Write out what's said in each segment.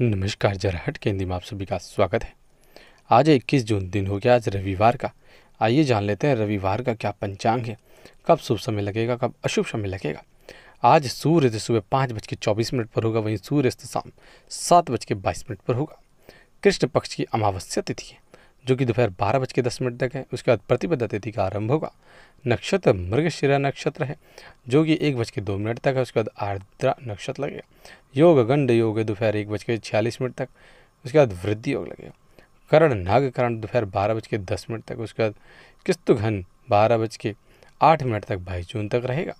नमस्कार जराहट के हिंदी में आप सभी का स्वागत है आज 21 जून दिन हो गया आज रविवार का आइए जान लेते हैं रविवार का क्या पंचांग है कब शुभ समय लगेगा कब अशुभ समय लगेगा आज सूर्य तो सुबह पाँच बज के चौबीस मिनट पर होगा वहीं सूर्यास्त शाम सात बज के बाईस मिनट पर होगा कृष्ण पक्ष की अमावस्या तिथि है जो कि दोपहर बारह बज के दस मिनट तक है उसके बाद प्रतिपदा तिथि का आरंभ होगा नक्षत्र मृगशिरा नक्षत्र है जो कि एक बज के दो मिनट तक है उसके बाद आर्द्रा नक्षत्र लगेगा योग गंड योग है दोपहर एक बज के छियालीस मिनट तक उसके बाद वृद्धि योग लगेगा करण नाग करण दोपहर बारह बज के दस मिनट तक उसके बाद किस्तु घन बारह बज के आठ मिनट तक बाईस जून तक रहेगा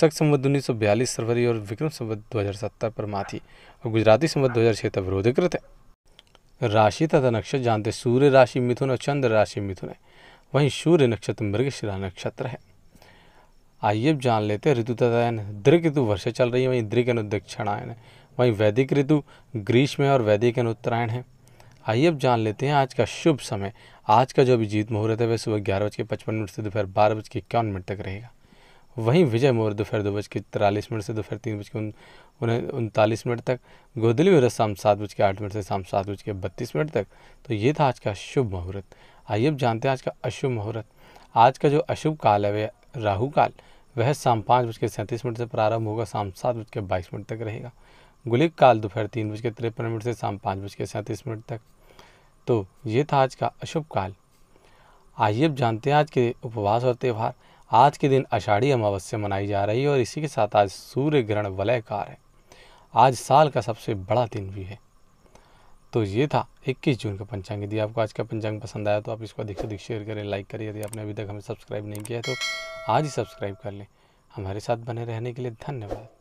सख संवत उन्नीस सौ बयालीस फरवरी और विक्रम संवत दो हज़ार सत्तर पर माथी और गुजराती संवत दो हज़ार छः तक विरोधीकृत है राशि तथा नक्षत्र जानते सूर्य राशि मिथुन और चंद्र राशि मिथुन है वहीं सूर्य नक्षत्र मृगशिला नक्षत्र है आइए अब जान लेते हैं ऋतु तथा दृग ऋतु वर्षा चल रही है वहीं दृग एन दक्षिणायन है वहीं वैदिक ऋतु ग्रीष्म है और वैदिक एन उत्तरायण है आइए अब जान लेते हैं आज का शुभ समय आज का जो अभिजीत मुहूर्त है वह सुबह ग्यारह बज के पचपन मिनट से दोपहर बारह बज के इक्यावन मिनट तक रहेगा वहीं विजय मोर दोपहर दो बज के तिरालीस मिनट से दोपहर तीन बज के उन्हें उनतालीस मिनट तक गोदली मुहूर्त शाम सात बज के आठ मिनट से शाम सात बज के बत्तीस मिनट तक तो ये था आज का शुभ मुहूर्त आइए अब जानते हैं आज का अशुभ मुहूर्त आज का जो अशुभ काल है वह राहु काल वह शाम पाँच बज के सैंतीस मिनट से प्रारंभ होगा शाम सात बज के बाईस मिनट तक रहेगा गुलिक काल दोपहर तीन बज के तिरपन मिनट से शाम पाँच बज के सैंतीस मिनट तक तो ये था आज का अशुभ काल आइए अब जानते हैं आज के उपवास और त्यौहार आज के दिन आषाढ़ी अमावस्या मनाई जा रही है और इसी के साथ आज सूर्य ग्रहण वलयकार है आज साल का सबसे बड़ा दिन भी है तो ये था 21 जून का पंचांग यदि आपको आज का पंचांग पसंद आया तो आप इसको अधिक से अधिक शेयर करें लाइक करें यदि आपने अभी तक हमें सब्सक्राइब नहीं किया है तो आज ही सब्सक्राइब कर लें हमारे साथ बने रहने के लिए धन्यवाद